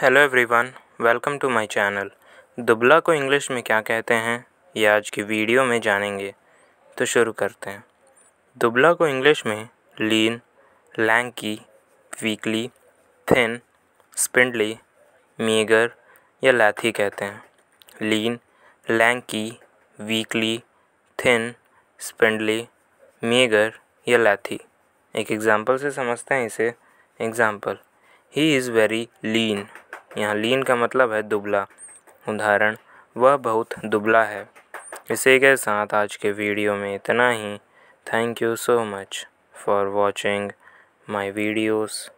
hello everyone welcome to my channel दुबला को English में क्या कहते हैं ये आज की वीडियो में जानेंगे तो शुरू करते हैं दुबला को इंग्लिश में lean lanky weakly thin spindly meagre या लैथी कहते हैं lean lanky weakly thin spindly meagre या लैथी एक एग्ज़ाम्पल से समझते हैं इसे example he is very lean यहाँ लीन का मतलब है दुबला उदाहरण वह बहुत दुबला है इसी के साथ आज के वीडियो में इतना ही thank you so much for watching my videos